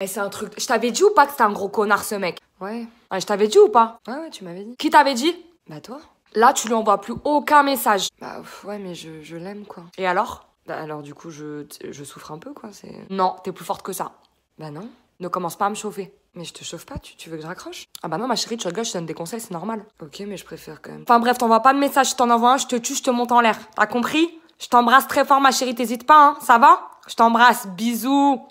Mais eh, c'est un truc. Je t'avais dit ou pas que c'était un gros connard ce mec Ouais. je t'avais dit ou pas Ouais, ouais, tu m'avais dit. Qui t'avait dit Bah toi. Là, tu lui envoies plus aucun message. Bah ouais, mais je, l'aime quoi. Et alors Bah alors du coup, je, souffre un peu quoi. C'est. Non, t'es plus forte que ça. Bah non. Ne commence pas à me chauffer. Mais je te chauffe pas, tu, veux que je raccroche Ah bah non, ma chérie, tu rigoles, je te donne des conseils, c'est normal. Ok, mais je préfère quand même. Enfin bref, t'envoies pas de message, je t'en envoie un, je te tue, je te monte en l'air. T'as compris Je t'embrasse très fort, ma chérie, t'hésites pas, hein, ça va Je t'embrasse, bisous